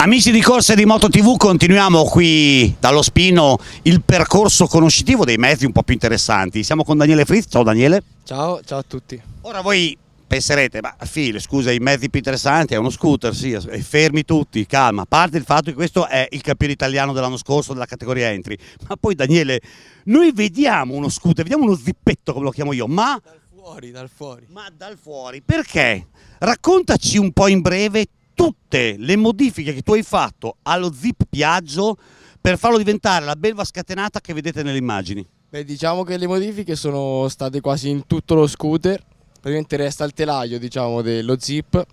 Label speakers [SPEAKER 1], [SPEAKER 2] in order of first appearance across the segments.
[SPEAKER 1] Amici di corse di Moto TV, continuiamo qui dallo Spino il percorso conoscitivo dei mezzi un po' più interessanti. Siamo con Daniele Fritz, ciao Daniele. Ciao, ciao a tutti. Ora voi penserete, ma Phil, scusa, i mezzi più interessanti è uno scooter, sì, eh, eh, fermi tutti, calma. A parte il fatto che questo è il campione italiano dell'anno scorso della categoria entry. Ma poi Daniele, noi vediamo uno scooter, vediamo uno zippetto come lo chiamo io, ma... Dal
[SPEAKER 2] fuori, dal fuori. Ma dal fuori,
[SPEAKER 1] perché? Raccontaci un po' in breve tutte le modifiche che tu hai fatto allo zip Piaggio per farlo diventare la belva scatenata che vedete nelle immagini? Beh, diciamo che le modifiche sono state
[SPEAKER 2] quasi in tutto lo scooter, praticamente resta il telaio diciamo, dello zip,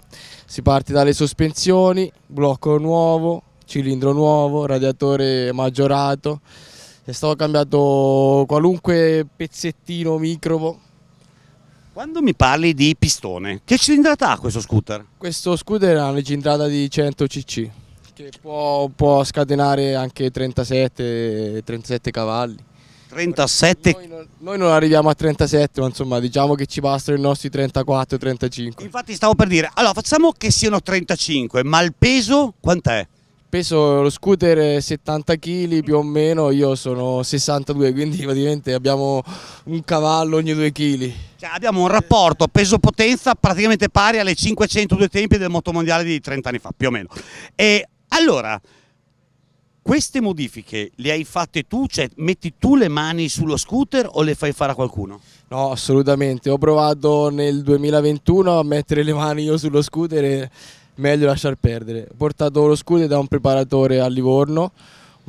[SPEAKER 2] si parte dalle sospensioni, blocco nuovo, cilindro nuovo, radiatore maggiorato, è stato cambiato qualunque pezzettino microbo
[SPEAKER 1] quando mi parli di pistone, che cilindrata ha questo scooter?
[SPEAKER 2] Questo scooter ha una cilindrata di 100 cc che può, può scatenare anche 37, 37 cavalli. 37? Noi non, noi non, arriviamo a 37, ma insomma diciamo che ci bastano i nostri 34-35. Infatti stavo per dire, allora facciamo che siano 35, ma il peso quant'è? Il peso, lo scooter è 70 kg più o meno, io sono 62, quindi praticamente abbiamo un cavallo ogni 2
[SPEAKER 1] kg. Cioè abbiamo un rapporto peso-potenza praticamente pari alle 500 due tempi del motomondiale di 30 anni fa, più o meno. E allora, queste modifiche le hai fatte tu? Cioè metti tu le mani sullo scooter o le fai fare a qualcuno? No,
[SPEAKER 2] assolutamente. Ho provato nel 2021 a mettere le mani io sullo scooter e meglio lasciar perdere. Ho portato lo scooter da un preparatore a Livorno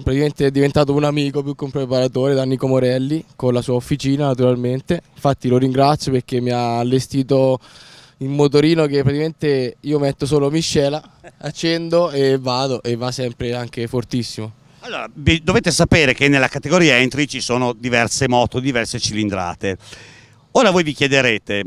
[SPEAKER 2] praticamente è diventato un amico più che un preparatore da Nico Morelli con la sua officina naturalmente, infatti lo ringrazio perché mi ha allestito il motorino che praticamente io metto solo miscela, accendo e vado e va sempre anche fortissimo.
[SPEAKER 1] Allora, dovete sapere che nella categoria entry ci sono diverse moto, diverse cilindrate. Ora voi vi chiederete,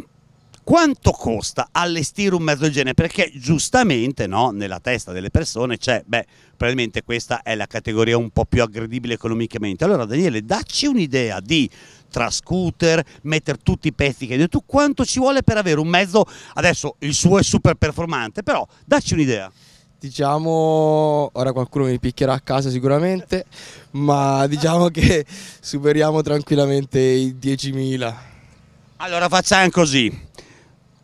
[SPEAKER 1] quanto costa allestire un mezzo del genere? Perché giustamente no, nella testa delle persone c'è, beh, probabilmente questa è la categoria un po' più aggredibile economicamente. Allora Daniele, dacci un'idea di tra scooter, mettere tutti i pezzi che hai detto, quanto ci vuole per avere un mezzo, adesso il suo è super performante, però dacci un'idea.
[SPEAKER 2] Diciamo, ora qualcuno mi picchierà a casa sicuramente,
[SPEAKER 1] ma diciamo che superiamo tranquillamente i 10.000. Allora facciamo così,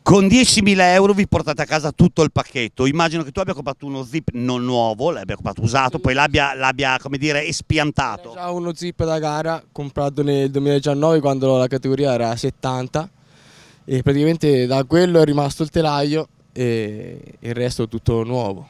[SPEAKER 1] con 10.000 euro vi portate a casa tutto il pacchetto. Immagino che tu abbia comprato uno zip non nuovo, l'abbia comprato usato, poi l'abbia, l'abbia come dire, espiantato. Ho
[SPEAKER 2] già uno zip da gara comprato nel 2019 quando la categoria era 70 e praticamente da quello è rimasto il telaio e il resto tutto nuovo.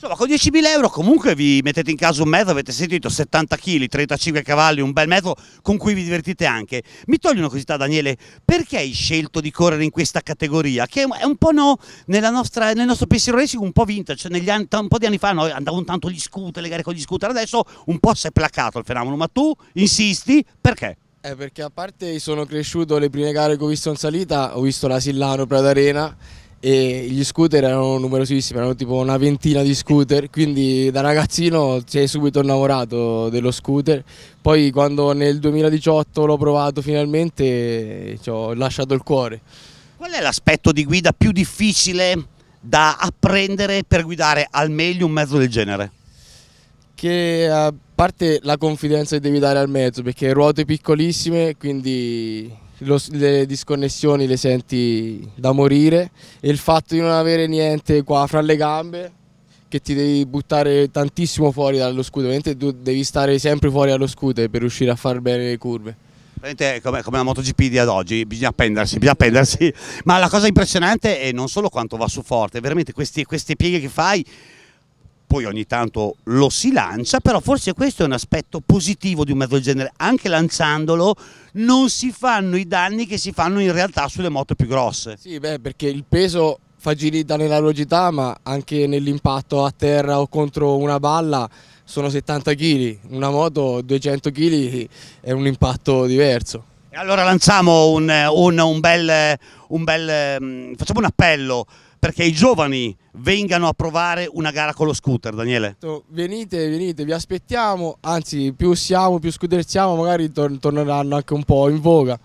[SPEAKER 1] Insomma, con 10.000 euro comunque vi mettete in casa un mezzo, avete sentito 70 kg, 35 cavalli, un bel mezzo con cui vi divertite anche. Mi togli una curiosità, Daniele, perché hai scelto di correre in questa categoria? Che è un po' no, nostra, nel nostro pensiero racing un po' vintage, cioè negli anni, un po' di anni fa no, andavano tanto gli scooter, le gare con gli scooter, adesso un po' si è placato il fenomeno, ma tu insisti, perché?
[SPEAKER 2] Eh, perché a parte sono cresciuto, le prime gare che ho visto in salita, ho visto la Sillano Arena e gli scooter erano numerosissimi, erano tipo una ventina di scooter, quindi da ragazzino sei subito innamorato dello scooter. Poi quando nel 2018 l'ho provato finalmente ci ho
[SPEAKER 1] lasciato il cuore. Qual è l'aspetto di guida più difficile da apprendere per guidare al meglio un mezzo del genere? Che a parte la
[SPEAKER 2] confidenza che devi dare al mezzo, perché ruote piccolissime, quindi lo, le disconnessioni le senti da morire e il fatto di non avere niente qua fra le gambe che ti devi buttare tantissimo fuori dallo scudo, ovviamente tu devi stare sempre fuori dallo scudo per riuscire a far bene le curve.
[SPEAKER 1] Eh, come, come la MotoGP di ad oggi, bisogna appendersi, bisogna appendersi, ma la cosa impressionante è non solo quanto va su forte, veramente questi, questi pieghi che fai poi ogni tanto lo si lancia, però forse questo è un aspetto positivo di un mezzo del genere, anche lanciandolo non si fanno i danni che si fanno in realtà sulle moto più grosse. Sì, beh, perché il peso fa agilità nella velocità, ma
[SPEAKER 2] anche nell'impatto a terra o contro una balla sono 70 kg, una moto 200 kg è un
[SPEAKER 1] impatto diverso. E allora lanciamo un, un, un bel, un bel mm, facciamo un appello perché i giovani vengano a provare una gara con lo scooter, Daniele.
[SPEAKER 2] Venite, venite, vi aspettiamo, anzi più siamo, più scooter siamo, magari tor torneranno anche un po' in voga,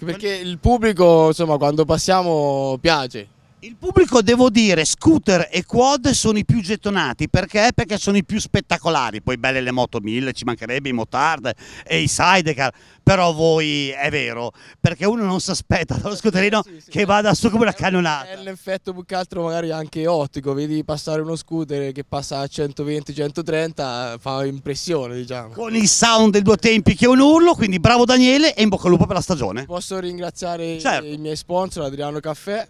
[SPEAKER 2] perché il pubblico insomma quando passiamo piace.
[SPEAKER 1] Il pubblico, devo dire, scooter e quad sono i più gettonati, perché? Perché sono i più spettacolari, poi belle le moto 1000, ci mancherebbe i motard e i sidecar, però voi, è vero, perché uno non si aspetta dallo eh, scooterino sì, sì, che vada su come una cannonata.
[SPEAKER 2] È l'effetto più che altro magari anche ottico, vedi passare uno scooter che passa a 120-130, fa impressione diciamo.
[SPEAKER 1] Con il sound dei due tempi che è un urlo, quindi bravo Daniele e in bocca al lupo per la stagione.
[SPEAKER 2] Posso ringraziare certo. i miei sponsor, Adriano Caffè,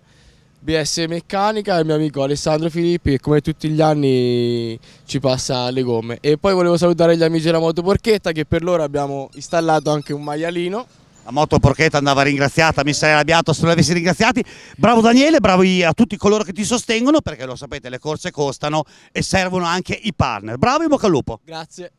[SPEAKER 1] BS Meccanica e il mio amico Alessandro Filippi
[SPEAKER 2] che come tutti gli anni ci passa le gomme. E poi volevo salutare gli amici della Moto Porchetta
[SPEAKER 1] che per loro abbiamo installato anche un maialino. La Moto Porchetta andava ringraziata, mi sarei arrabbiato se non avessi ringraziati. Bravo Daniele, bravo a tutti coloro che ti sostengono perché lo sapete le corse costano e servono anche i partner. Bravo in bocca al lupo.
[SPEAKER 2] Grazie.